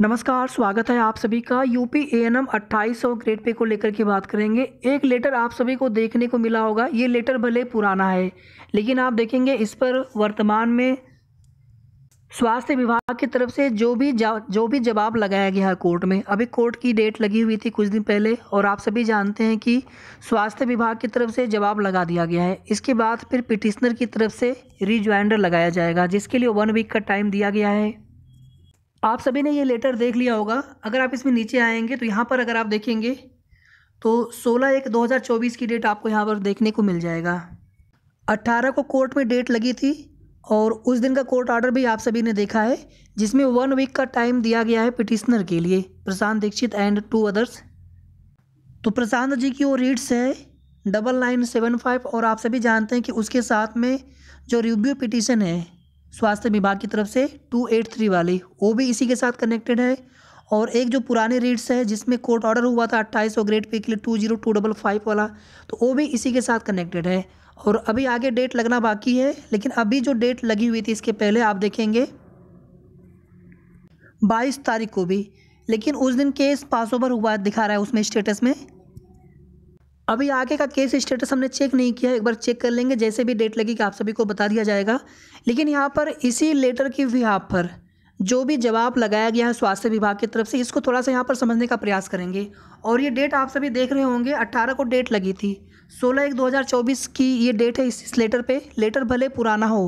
नमस्कार स्वागत है आप सभी का यूपी ए एन एम अट्ठाईस सौ ग्रेड पे को लेकर के बात करेंगे एक लेटर आप सभी को देखने को मिला होगा ये लेटर भले पुराना है लेकिन आप देखेंगे इस पर वर्तमान में स्वास्थ्य विभाग की तरफ से जो भी जो भी जवाब लगाया गया है कोर्ट में अभी कोर्ट की डेट लगी हुई थी कुछ दिन पहले और आप सभी जानते हैं कि स्वास्थ्य विभाग की तरफ से जवाब लगा दिया गया है इसके बाद फिर पिटिशनर की तरफ से रिज्वाइंडर लगाया जाएगा जिसके लिए वन वीक का टाइम दिया गया है आप सभी ने ये लेटर देख लिया होगा अगर आप इसमें नीचे आएंगे तो यहाँ पर अगर आप देखेंगे तो 16 एक 2024 की डेट आपको यहाँ पर देखने को मिल जाएगा 18 को कोर्ट में डेट लगी थी और उस दिन का कोर्ट ऑर्डर भी आप सभी ने देखा है जिसमें वन वीक का टाइम दिया गया है पिटिशनर के लिए Prashant Dikshit and two others तो प्रशांत जी की वो रीड्स है डबल नाइन सेवन फाइव और आप सभी जानते हैं कि उसके साथ में जो रिव्यू पिटिशन है स्वास्थ्य विभाग की तरफ से टू एट थ्री वाली वो भी इसी के साथ कनेक्टेड है और एक जो पुराने रीड्स है जिसमें कोर्ट ऑर्डर हुआ था अट्ठाईस सौ ग्रेड पे के लिए two zero two double five वाला तो वो भी इसी के साथ कनेक्टेड है और अभी आगे डेट लगना बाकी है लेकिन अभी जो डेट लगी हुई थी इसके पहले आप देखेंगे बाईस तारीख को भी लेकिन उस दिन केस पास ओवर हुआ दिखा रहा है उसमें स्टेटस में अभी आगे का केस स्टेटस हमने चेक नहीं किया एक बार चेक कर लेंगे जैसे भी डेट लगेगी आप सभी को बता दिया जाएगा लेकिन यहाँ पर इसी लेटर भी बिहाब पर जो भी जवाब लगाया गया है स्वास्थ्य विभाग की तरफ से इसको थोड़ा सा यहाँ पर समझने का प्रयास करेंगे और ये डेट आप सभी देख रहे होंगे 18 को डेट लगी थी 16 एक 2024 की ये डेट है इस लेटर पे लेटर भले पुराना हो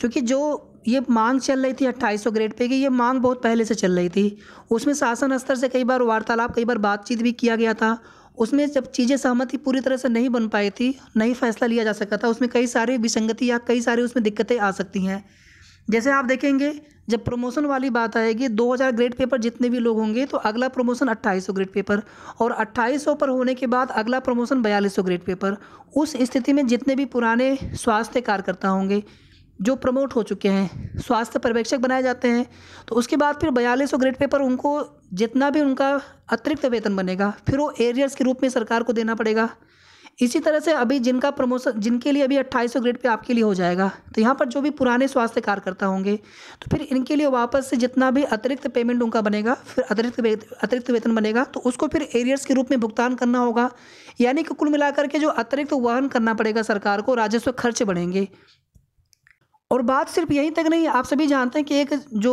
क्योंकि जो ये मांग चल रही थी अट्ठाईस सौ ग्रेड पे की ये मांग बहुत पहले से चल रही थी उसमें शासन स्तर से कई बार वार्तालाप कई बार बातचीत भी किया गया था उसमें जब चीज़ें सहमति पूरी तरह से नहीं बन पाई थी नहीं फैसला लिया जा सका था उसमें कई सारे विसंगति या कई सारी उसमें दिक्कतें आ सकती हैं जैसे आप देखेंगे जब प्रमोशन वाली बात आएगी 2000 ग्रेड पेपर जितने भी लोग होंगे तो अगला प्रमोशन 2800 ग्रेड पेपर और 2800 पर होने के बाद अगला प्रमोशन 4200 ग्रेड पेपर उस स्थिति में जितने भी पुराने स्वास्थ्य कार्यकर्ता होंगे जो प्रमोट हो चुके हैं स्वास्थ्य पर्यवेक्षक बनाए जाते हैं तो उसके बाद फिर बयालीस सौ ग्रेड पे पर उनको जितना भी उनका अतिरिक्त वेतन बनेगा फिर वो एरियर्स के रूप में सरकार को देना पड़ेगा इसी तरह से अभी जिनका प्रमोशन जिनके लिए अभी अट्ठाईस ग्रेड पे आपके लिए हो जाएगा तो यहाँ पर जो भी पुराने स्वास्थ्य कार्यकर्ता होंगे तो फिर इनके लिए वापस से जितना भी अतिरिक्त पेमेंट उनका बनेगा फिर अतिरिक्त अतिरिक्त वेतन बनेगा तो उसको फिर एरियर्स के रूप में भुगतान करना होगा यानी कि कुल मिलाकर के जो अतिरिक्त वहन करना पड़ेगा सरकार को राजस्व खर्च बढ़ेंगे और बात सिर्फ यहीं तक नहीं आप सभी जानते हैं कि एक जो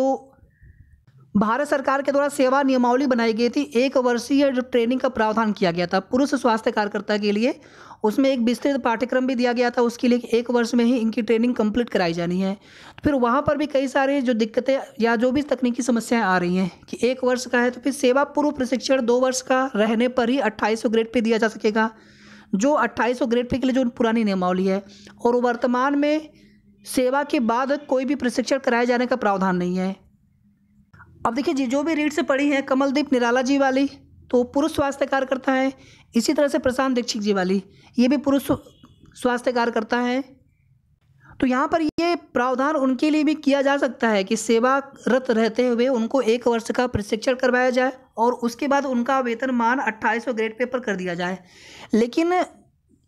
भारत सरकार के द्वारा सेवा नियमावली बनाई गई थी एक वर्षीय ट्रेनिंग का प्रावधान किया गया था पुरुष स्वास्थ्य कार्यकर्ता के लिए उसमें एक विस्तृत पाठ्यक्रम भी दिया गया था उसके लिए एक वर्ष में ही इनकी ट्रेनिंग कंप्लीट कराई जानी है तो फिर वहाँ पर भी कई सारे जो दिक्कतें या जो भी तकनीकी समस्याएं आ रही हैं कि एक वर्ष का है तो फिर सेवा पूर्व प्रशिक्षण दो वर्ष का रहने पर ही अट्ठाईस ग्रेड पे दिया जा सकेगा जो अट्ठाईस ग्रेड पे के लिए जो पुरानी नियमावली है और वर्तमान में सेवा के बाद कोई भी प्रशिक्षण कराए जाने का प्रावधान नहीं है अब देखिए जो भी रीट से पढ़ी है कमलदीप निराला जी वाली तो पुरुष स्वास्थ्य कार्यकर्ता है इसी तरह से प्रशांत दीक्षित जी वाली ये भी पुरुष स्वास्थ्य कार्यकर्ता है तो यहाँ पर ये प्रावधान उनके लिए भी किया जा सकता है कि सेवारत रहते हुए उनको एक वर्ष का प्रशिक्षण करवाया जाए और उसके बाद उनका वेतन मान सौ ग्रेड पे पर कर दिया जाए लेकिन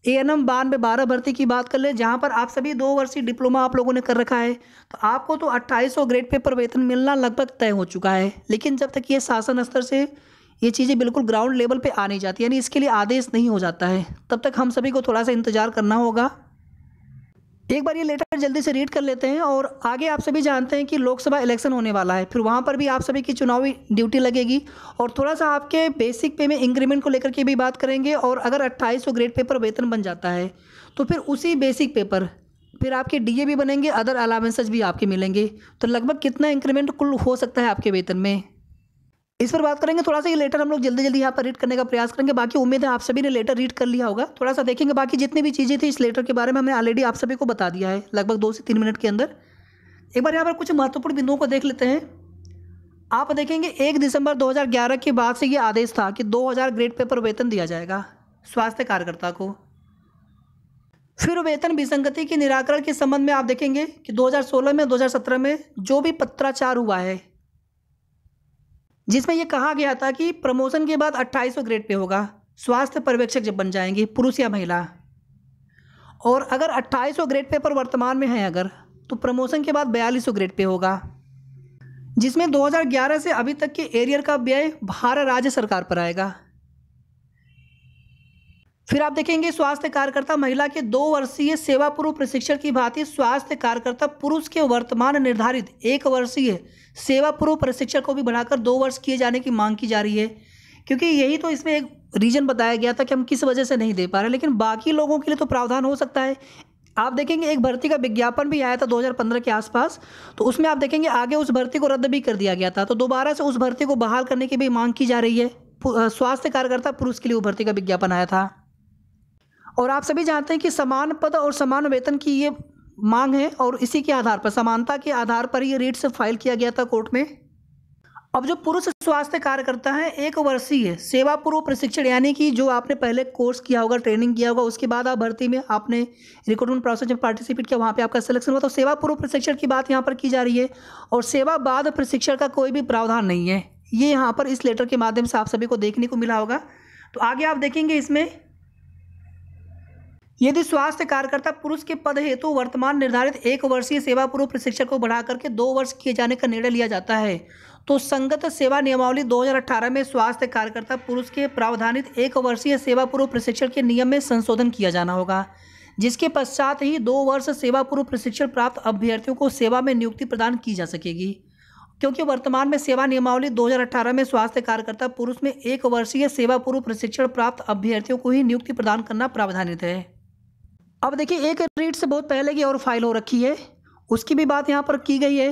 ए एन एम बानवे बारह भर्ती की बात कर ले जहाँ पर आप सभी दो वर्षीय डिप्लोमा आप लोगों ने कर रखा है तो आपको तो अट्ठाईस सौ ग्रेड पे वेतन मिलना लगभग तय हो चुका है लेकिन जब तक ये शासन स्तर से ये चीज़ें बिल्कुल ग्राउंड लेवल पे आ नहीं जाती यानी इसके लिए आदेश नहीं हो जाता है तब तक हम सभी को थोड़ा सा इंतज़ार करना होगा एक बार ये लेटर जल्दी से रीड कर लेते हैं और आगे आप सभी जानते हैं कि लोकसभा इलेक्शन होने वाला है फिर वहाँ पर भी आप सभी की चुनावी ड्यूटी लगेगी और थोड़ा सा आपके बेसिक पे में इंक्रीमेंट को लेकर के भी बात करेंगे और अगर अट्ठाईस सौ ग्रेड पेपर वेतन बन जाता है तो फिर उसी बेसिक पेपर फिर आपके डी भी बनेंगे अदर अलावेंसेज भी आपके मिलेंगे तो लगभग कितना इंक्रीमेंट कुल हो सकता है आपके वेतन में इस पर बात करेंगे थोड़ा सा ये लेटर हम लोग जल्दी जल्दी यहाँ पर रीड करने का प्रयास करेंगे बाकी उम्मीद है आप सभी ने लेटर रीड कर लिया होगा थोड़ा सा देखेंगे बाकी जितनी भी चीज़ें थी इस लेटर के बारे में हमने ऑलरेडी आप सभी को बता दिया है लगभग दो से तीन मिनट के अंदर एक बार यहाँ पर कुछ महत्वपूर्ण बिंदुओं को देख लेते हैं आप देखेंगे एक दिसंबर दो के बाद से ये आदेश था कि दो ग्रेड पे वेतन दिया जाएगा स्वास्थ्य कार्यकर्ता को फिर वेतन विसंगति के निराकरण के संबंध में आप देखेंगे कि 2016 में 2017 में जो भी पत्राचार हुआ है जिसमें यह कहा गया था कि प्रमोशन के बाद अट्ठाईस ग्रेड पे होगा स्वास्थ्य पर्यवेक्षक जब बन जाएंगे पुरुष या महिला और अगर 2800 ग्रेड पे पर वर्तमान में है अगर तो प्रमोशन के बाद बयालीस ग्रेड पे होगा जिसमें 2011 से अभी तक के एरियर का व्यय भारत राज्य सरकार पर आएगा फिर आप देखेंगे स्वास्थ्य कार्यकर्ता महिला के दो वर्षीय सेवा पूर्व प्रशिक्षण की भांति स्वास्थ्य कार्यकर्ता पुरुष के वर्तमान निर्धारित एक वर्षीय सेवा पूर्व प्रशिक्षण को भी बढ़ाकर दो वर्ष किए जाने की मांग की जा रही है क्योंकि यही तो इसमें एक रीज़न बताया गया था कि हम किस वजह से नहीं दे पा रहे लेकिन बाकी लोगों के लिए तो प्रावधान हो सकता है आप देखेंगे एक भर्ती का विज्ञापन भी आया था 2015 के आसपास तो उसमें आप देखेंगे आगे उस भर्ती को रद्द भी कर दिया गया था तो दोबारा से उस भर्ती को बहाल करने की भी मांग की जा रही है स्वास्थ्य कार्यकर्ता पुरुष के लिए वो भर्ती का विज्ञापन आया था और आप सभी जानते हैं कि समान पद और समान वेतन की ये मांग है और इसी के आधार पर समानता के आधार पर ये रीट से फाइल किया गया था कोर्ट में अब जो पुरुष स्वास्थ्य कार्यकर्ता है एक वर्षीय सेवा पूर्व प्रशिक्षण यानी कि जो आपने पहले कोर्स किया होगा ट्रेनिंग किया होगा उसके बाद आप भर्ती में आपने रिक्रूटमेंट प्रोसेस में पार्टिसिपेट किया वहाँ पे आपका सिलेक्शन हुआ तो सेवा पूर्व प्रशिक्षण की बात यहाँ पर की जा रही है और सेवा बाद प्रशिक्षण का कोई भी प्रावधान नहीं है ये यहाँ पर इस लेटर के माध्यम से आप सभी को देखने को मिला होगा तो आगे आप देखेंगे इसमें यदि स्वास्थ्य कार्यकर्ता पुरुष के पद हेतु तो वर्तमान निर्धारित एक वर्षीय सेवा पूर्व प्रशिक्षण को बढ़ा करके दो वर्ष किए जाने का निर्णय लिया जाता है तो संगत सेवा नियमावली 2018 में स्वास्थ्य कार्यकर्ता पुरुष के प्रावधानित एक वर्षीय सेवा पूर्व प्रशिक्षण के नियम में संशोधन किया जाना होगा जिसके पश्चात ही दो वर्ष सेवा पूर्व प्रशिक्षण प्राप्त अभ्यर्थियों को सेवा में नियुक्ति प्रदान की जा सकेगी क्योंकि वर्तमान में सेवा नियमावली 2018 में स्वास्थ्य कार्यकर्ता पुरुष में एक वर्षीय सेवा पूर्व प्रशिक्षण प्राप्त अभ्यर्थियों को ही नियुक्ति प्रदान करना प्रावधानित है अब देखिए एक रीड से बहुत पहले की और फाइल हो रखी है उसकी भी बात यहाँ पर की गई है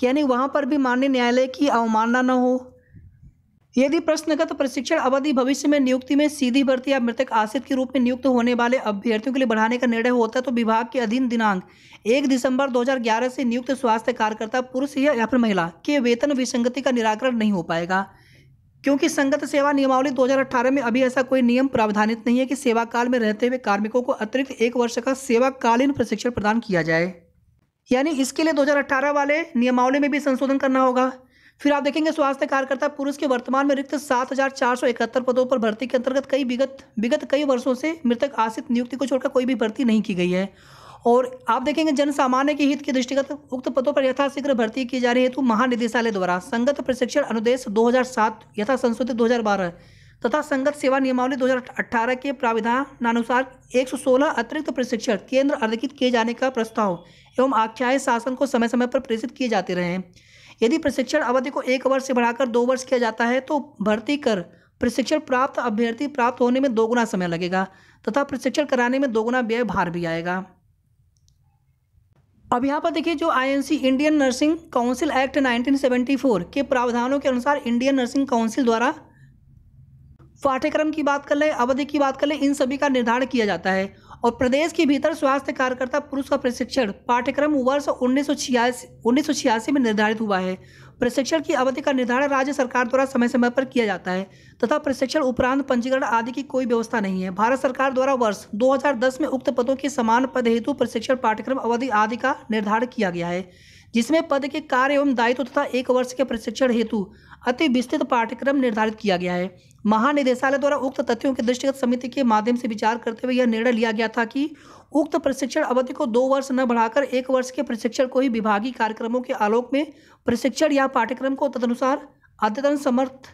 कि यानी वहाँ पर भी माननीय न्यायालय की अवमानना न हो यदि प्रश्नगत प्रशिक्षण अवधि भविष्य में नियुक्ति में सीधी भर्ती या मृतक आश्रित के रूप में नियुक्त होने वाले अभ्यर्थियों के लिए बढ़ाने का निर्णय होता है तो विभाग के अधीन दिनांक एक दिसंबर 2011 से नियुक्त स्वास्थ्य कार्यकर्ता पुरुष या फिर महिला के वेतन विसंगति का निराकरण नहीं हो पाएगा क्योंकि संगत सेवा नियमावली 2018 में अभी ऐसा कोई नियम प्रावधानित नहीं है कि सेवा काल में रहते हुए कार्मिकों को अतिरिक्त एक वर्ष का सेवाकालीन प्रशिक्षण प्रदान किया जाए यानी इसके लिए 2018 वाले नियमावली में भी संशोधन करना होगा फिर आप देखेंगे स्वास्थ्य कार्यकर्ता पुरुष के वर्तमान में रिक्त सात हजार चार सौ इकहत्तर पदों पर भर्ती के अंतर्गत कई विगत विगत कई वर्षों से मृतक आश्रित नियुक्ति को छोड़कर कोई भी भर्ती नहीं की गई है और आप देखेंगे जन सामान्य के हित के दृष्टिगत उक्त पदों पर यथाशीघ्र भर्ती की जा रही हेतु महानिदेशालय द्वारा संगत प्रशिक्षण अनुदेश 2007 यथा संशोधित 2012 तथा संगत सेवा नियमावली 2018 के प्राविधानानुसार 116 अतिरिक्त प्रशिक्षण केंद्र अर्धकित किए जाने का प्रस्ताव एवं आख्याय शासन को समय समय पर प्रेषित किए जाते रहे यदि प्रशिक्षण अवधि को एक वर्ष से बढ़ाकर दो वर्ष किया जाता है तो भर्ती कर प्रशिक्षण प्राप्त अभ्यर्थी प्राप्त होने में दोगुना समय लगेगा तथा प्रशिक्षण कराने में दोगुना व्यय भार भी आएगा अब यहाँ पर देखिए जो INC Indian nursing council act 1974 के प्रावधानों के अनुसार इंडियन नर्सिंग काउंसिल द्वारा पाठ्यक्रम की बात कर ले अवधि की बात कर ले इन सभी का निर्धारण किया जाता है और प्रदेश के भीतर स्वास्थ्य कार्यकर्ता पुरुष का प्रशिक्षण पाठ्यक्रम वर्ष उन्नीस सौ में निर्धारित हुआ है प्रशिक्षण की अवधि का निर्धारण राज्य सरकार द्वारा समय समय पर किया जाता है तथा प्रशिक्षण उपरांत पंजीकरण आदि की कोई व्यवस्था नहीं है भारत सरकार द्वारा वर्ष 2010 में उक्त पदों के समान पद हेतु प्रशिक्षण पाठ्यक्रम अवधि आदि का निर्धारण किया गया है जिसमें पद के कार्य एवं दायित्व तथा एक वर्ष के प्रशिक्षण हेतु अति विस्तृत पाठ्यक्रम निर्धारित किया गया है महानिदेशालय द्वारा उक्त तथ्यों के दृष्टिगत समिति के माध्यम से विचार करते हुए यह निर्णय लिया गया था कि उक्त प्रशिक्षण अवधि को दो वर्ष न बढ़ाकर एक वर्ष के प्रशिक्षण को ही विभागीय कार्यक्रमों के आलोक में प्रशिक्षण या पाठ्यक्रम को तदनुसार अद्यतन समर्थ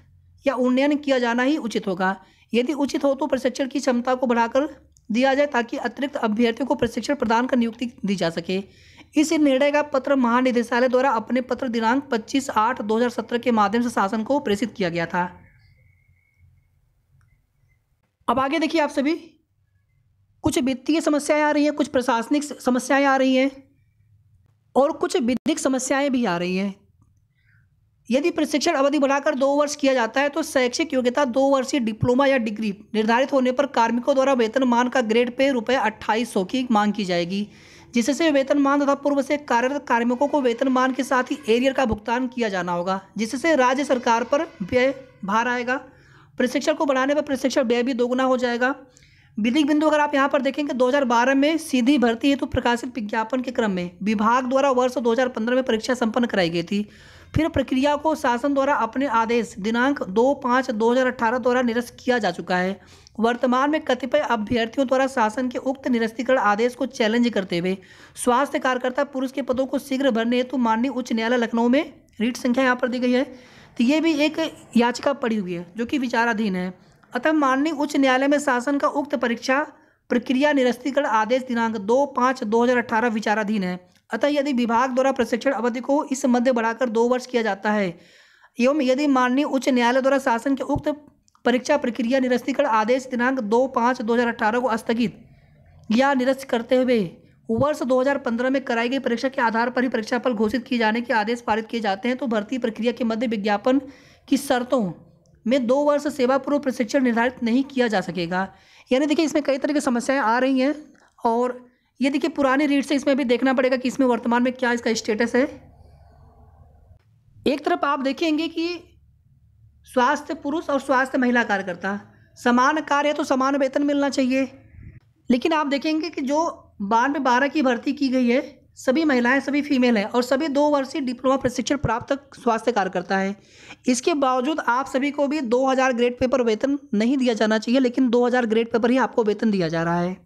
या उन्नयन किया जाना ही उचित होगा यदि उचित हो तो प्रशिक्षण की क्षमता को बढ़ाकर दिया जाए ताकि अतिरिक्त अभ्यर्थियों को प्रशिक्षण प्रदान कर नियुक्ति दी जा सके इस निर्णय का पत्र महानिदेशालय द्वारा अपने पत्र दिनांक 25 आठ 2017 के माध्यम से शासन को प्रेषित किया गया था अब आगे देखिए आप सभी कुछ वित्तीय समस्याएं आ रही हैं कुछ प्रशासनिक समस्याएं आ रही हैं और कुछ विधिक समस्याएं भी आ रही हैं यदि प्रशिक्षण अवधि बढ़ाकर दो वर्ष किया जाता है तो शैक्षिक योग्यता दो वर्षीय डिप्लोमा या डिग्री निर्धारित होने पर कार्मिकों द्वारा वेतनमान का ग्रेड पे रुपये अट्ठाईस सौ की मांग की जाएगी जिससे वेतनमान तथा पूर्व से कार्यरत कार्मिकों को वेतनमान के साथ ही एरियर का भुगतान किया जाना होगा जिससे राज्य सरकार पर व्यय भार आएगा प्रशिक्षण को बढ़ाने पर प्रशिक्षण व्यय भी दोगुना हो जाएगा विधिक बिंदु अगर आप यहाँ पर देखेंगे 2012 में सीधी भर्ती हेतु तो प्रकाशित विज्ञापन के क्रम में विभाग द्वारा वर्ष 2015 में परीक्षा संपन्न कराई गई थी फिर प्रक्रिया को शासन द्वारा अपने आदेश दिनांक दो पाँच दो द्वारा निरस्त किया जा चुका है वर्तमान में कतिपय अभ्यर्थियों द्वारा शासन के उक्त निरस्तीकरण आदेश को चैलेंज करते हुए स्वास्थ्य कार्यकर्ता पुरुष के पदों को शीघ्र भरने हेतु माननीय उच्च न्यायालय लखनऊ में रीट संख्या यहाँ पर दी गई है तो ये भी एक याचिका पड़ी हुई है जो कि विचाराधीन है अतः माननीय उच्च न्यायालय में शासन का उक्त परीक्षा प्रक्रिया निरस्तीकरण आदेश दिनांक दो पाँच दो हज़ार अठारह विचाराधीन है अतः यदि विभाग द्वारा प्रशिक्षण अवधि को इस मध्य बढ़ाकर दो वर्ष किया जाता है एवं यदि माननीय उच्च न्यायालय द्वारा शासन के उक्त परीक्षा प्रक्रिया निरस्तीकरण आदेश दिनांक दो पाँच दो हज़ार अठारह को स्थगित या निरस्त करते हुए वर्ष 2015 में कराई गई परीक्षा के आधार पर ही परीक्षाफल घोषित किए जाने के आदेश पारित किए जाते हैं तो भर्ती प्रक्रिया के मध्य विज्ञापन की शर्तों में दो वर्ष सेवा पूर्व प्रशिक्षण निर्धारित नहीं किया जा सकेगा यानी देखिए इसमें कई तरह की समस्याएं आ रही हैं और ये देखिए पुराने रीट से इसमें भी देखना पड़ेगा कि इसमें वर्तमान में क्या इसका स्टेटस है एक तरफ आप देखेंगे कि स्वास्थ्य पुरुष और स्वास्थ्य महिला कार्यकर्ता समान कार्य तो समान वेतन मिलना चाहिए लेकिन आप देखेंगे कि जो बानवे बारह की भर्ती की गई है सभी महिलाएं सभी फीमेल हैं और सभी दो वर्षीय डिप्लोमा प्रशिक्षण प्राप्त स्वास्थ्य कार्यकर्ता है इसके बावजूद आप सभी को भी 2000 ग्रेड पेपर वेतन नहीं दिया जाना चाहिए लेकिन 2000 ग्रेड पेपर ही आपको वेतन दिया जा रहा है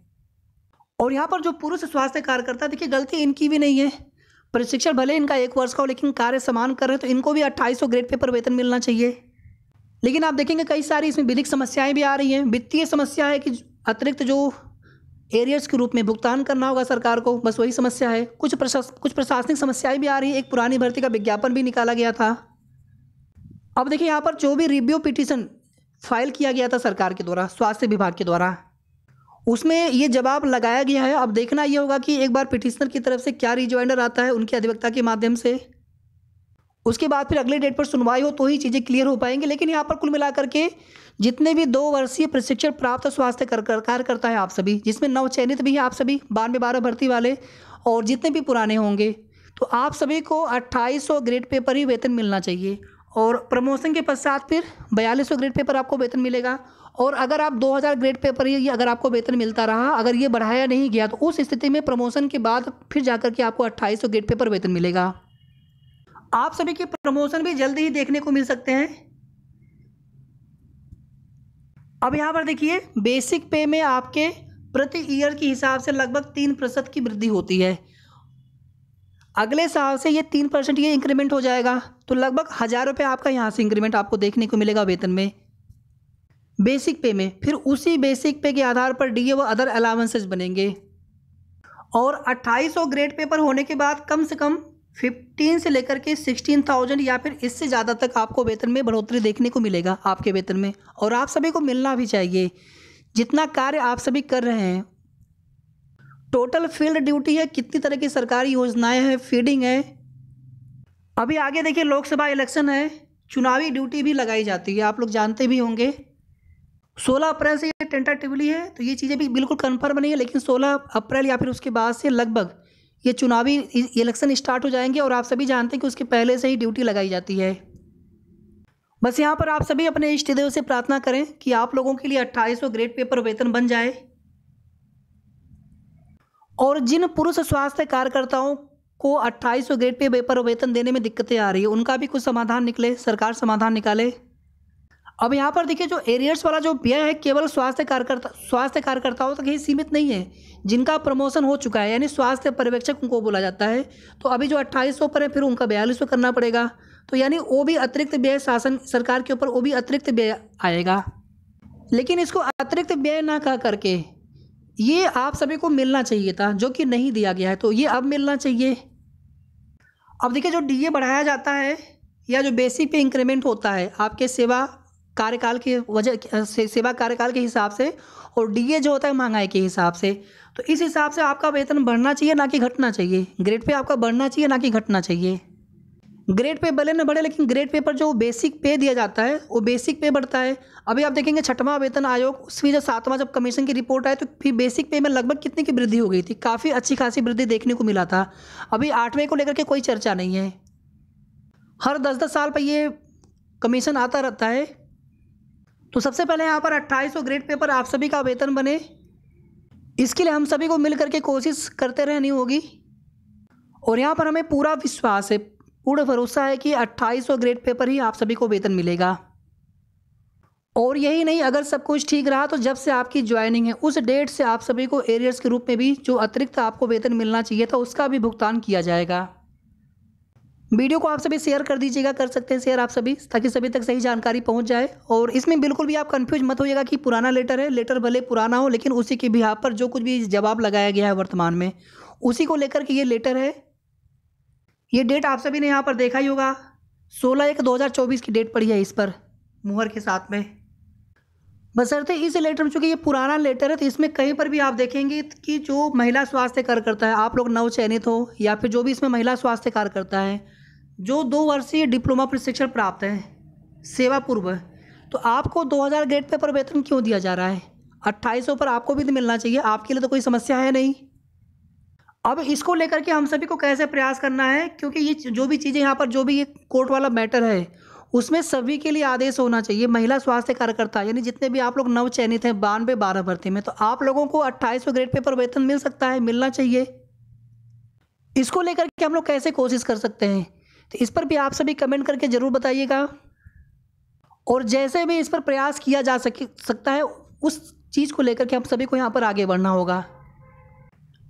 और यहाँ पर जो पुरुष स्वास्थ्य कार्यकर्ता देखिए गलती इनकी भी नहीं है प्रशिक्षण भले इनका एक वर्ष का हो लेकिन कार्य समान कर रहे तो इनको भी अट्ठाईस ग्रेड पेपर वेतन मिलना चाहिए लेकिन आप देखेंगे कई सारी इसमें विधिक समस्याएं भी आ रही हैं वित्तीय समस्या है कि अतिरिक्त जो एरियर्स के रूप में भुगतान करना होगा सरकार को बस वही समस्या है कुछ प्रशास कुछ प्रशासनिक समस्याएं भी आ रही है एक पुरानी भर्ती का विज्ञापन भी निकाला गया था अब देखिए यहाँ पर जो भी रिव्यू पिटिशन फाइल किया गया था सरकार के द्वारा स्वास्थ्य विभाग के द्वारा उसमें ये जवाब लगाया गया है अब देखना ये होगा कि एक बार पिटिशनर की तरफ से क्या रिज्वाइंडर आता है उनके अधिवक्ता के माध्यम से उसके बाद फिर अगले डेट पर सुनवाई हो तो ही चीज़ें क्लियर हो पाएंगी लेकिन यहाँ पर कुल मिलाकर के जितने भी दो वर्षीय प्रशिक्षण प्राप्त स्वास्थ्य कर, कर कार्यकर्ता है आप सभी जिसमें नवचयनित भी हैं आप सभी बानवे बारह भर्ती वाले और जितने भी पुराने होंगे तो आप सभी को अट्ठाईस ग्रेड पेपर ही वेतन मिलना चाहिए और प्रमोशन के पश्चात फिर बयालीस ग्रेड पेपर आपको वेतन मिलेगा और अगर आप 2000 ग्रेड पेपर ये ही अगर आपको वेतन मिलता रहा अगर ये बढ़ाया नहीं गया तो उस स्थिति में प्रमोशन के बाद फिर जाकर के आपको 2800 ग्रेड पेपर वेतन मिलेगा आप सभी के प्रमोशन भी जल्दी ही देखने को मिल सकते हैं अब यहाँ पर देखिए बेसिक पे में आपके प्रति ईयर के हिसाब से लगभग तीन प्रतिशत की वृद्धि होती है अगले साल से ये तीन परसेंट ये इंक्रीमेंट हो जाएगा तो लगभग हज़ार रुपये आपका यहाँ से इंक्रीमेंट आपको देखने को मिलेगा वेतन में बेसिक पे में फिर उसी बेसिक पे के आधार पर डीए व अदर अलावेंसेज बनेंगे और 2800 ग्रेड पेपर होने के बाद कम से कम फिफ्टीन से लेकर के सिक्सटीन थाउजेंड या फिर इससे ज़्यादा तक आपको वेतन में बढ़ोतरी देखने को मिलेगा आपके वेतन में और आप सभी को मिलना भी चाहिए जितना कार्य आप सभी कर रहे हैं टोटल फील्ड ड्यूटी है कितनी तरह की सरकारी योजनाएं हैं फीडिंग है अभी आगे देखिए लोकसभा इलेक्शन है चुनावी ड्यूटी भी लगाई जाती है आप लोग जानते भी होंगे 16 अप्रैल से ये टेंटा है तो ये चीज़ें भी बिल्कुल कन्फर्म नहीं है लेकिन 16 अप्रैल या फिर उसके बाद से लगभग ये चुनावी इलेक्शन स्टार्ट हो जाएंगे और आप सभी जानते हैं कि उसके पहले से ही ड्यूटी लगाई जाती है बस यहाँ पर आप सभी अपने इष्टदेव से प्रार्थना करें कि आप लोगों के लिए अट्ठाईस ग्रेड पेपर वेतन बन जाए और जिन पुरुष स्वास्थ्य कार्यकर्ताओं को अट्ठाईस ग्रेड पे पेपर वेतन देने में दिक्कतें आ रही है उनका भी कुछ समाधान निकले सरकार समाधान निकाले अब यहाँ पर देखिए जो एरियर्स वाला जो व्यय है केवल स्वास्थ्य कार्यकर्ता स्वास्थ्य कार्यकर्ताओं तक ही सीमित नहीं है जिनका प्रमोशन हो चुका है यानी स्वास्थ्य पर्यवेक्षक उनको बोला जाता है तो अभी जो अट्ठाईस पर है फिर उनका बयालीस करना पड़ेगा तो यानी वो भी अतिरिक्त व्यय शासन सरकार के ऊपर वो भी अतिरिक्त व्यय आएगा लेकिन इसको अतिरिक्त व्यय ना कह करके ये आप सभी को मिलना चाहिए था जो कि नहीं दिया गया है तो ये अब मिलना चाहिए अब देखिए जो डीए बढ़ाया जाता है या जो बेसिक पे इंक्रीमेंट होता है आपके सेवा कार्यकाल की वजह से, सेवा कार्यकाल के हिसाब से और डीए जो होता है महंगाई के हिसाब से तो इस हिसाब से आपका वेतन बढ़ना चाहिए ना कि घटना चाहिए ग्रेड पे आपका बढ़ना चाहिए ना कि घटना चाहिए ग्रेड पे भले ना बढ़े लेकिन ग्रेड पे पर जो बेसिक पे दिया जाता है वो बेसिक पे बढ़ता है अभी आप देखेंगे छठवां वेतन आयोग उसमें जो सातवां जब कमीशन की रिपोर्ट आई तो फिर बेसिक पे में लगभग कितने की वृद्धि हो गई थी काफ़ी अच्छी खासी वृद्धि देखने को मिला था अभी आठवें को लेकर के कोई चर्चा नहीं है हर दस दस साल पर ये कमीशन आता रहता है तो सबसे पहले यहाँ पर अट्ठाईस ग्रेड पेपर आप सभी का वेतन बने इसके लिए हम सभी को मिल करके कोशिश करते रहनी होगी और यहाँ पर हमें पूरा विश्वास है पूरा भरोसा है कि अट्ठाईस ग्रेड पेपर ही आप सभी को वेतन मिलेगा और यही नहीं अगर सब कुछ ठीक रहा तो जब से आपकी ज्वाइनिंग है उस डेट से आप सभी को एरियर्स के रूप में भी जो अतिरिक्त आपको वेतन मिलना चाहिए था उसका भी भुगतान किया जाएगा वीडियो को आप सभी शेयर कर दीजिएगा कर सकते हैं शेयर आप सभी ताकि सभी तक सही जानकारी पहुंच जाए और इसमें बिल्कुल भी आप कंफ्यूज मत होइएगा कि पुराना लेटर है लेटर भले पुराना हो लेकिन उसी के बिहार पर जो कुछ भी जवाब लगाया गया है वर्तमान में उसी को लेकर के ये लेटर है ये डेट आप सभी ने यहाँ पर देखा ही होगा सोलह एक दो की डेट पड़ी है इस पर मुहर के साथ में बसरते इस लेटर में चूँकि ये पुराना लेटर है तो इसमें कहीं पर भी आप देखेंगे कि जो महिला स्वास्थ्य कार्यकर्ता है आप लोग नवचयनित हो या फिर जो भी इसमें महिला स्वास्थ्य कार्यकर्ता है जो दो वर्षीय डिप्लोमा प्रशिक्षण प्राप्त है सेवा पूर्व तो आपको 2000 ग्रेड पेपर वेतन क्यों दिया जा रहा है अट्ठाईस पर आपको भी तो मिलना चाहिए आपके लिए तो कोई समस्या है नहीं अब इसको लेकर के हम सभी को कैसे प्रयास करना है क्योंकि ये जो भी चीज़ें यहाँ पर जो भी ये कोर्ट वाला मैटर है उसमें सभी के लिए आदेश होना चाहिए महिला स्वास्थ्य कार्यकर्ता यानी जितने भी आप लोग नव चयनित हैं बानवे बारह भर्ती में तो आप लोगों को अट्ठाईस ग्रेड पेपर वेतन मिल सकता है मिलना चाहिए इसको लेकर के हम लोग कैसे कोशिश कर सकते हैं तो इस पर भी आप सभी कमेंट करके ज़रूर बताइएगा और जैसे भी इस पर प्रयास किया जा सके सकता है उस चीज़ को लेकर के हम सभी को यहाँ पर आगे बढ़ना होगा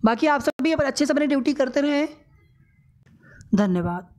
बाकी आप सभी पर अच्छे से अपनी ड्यूटी करते रहें धन्यवाद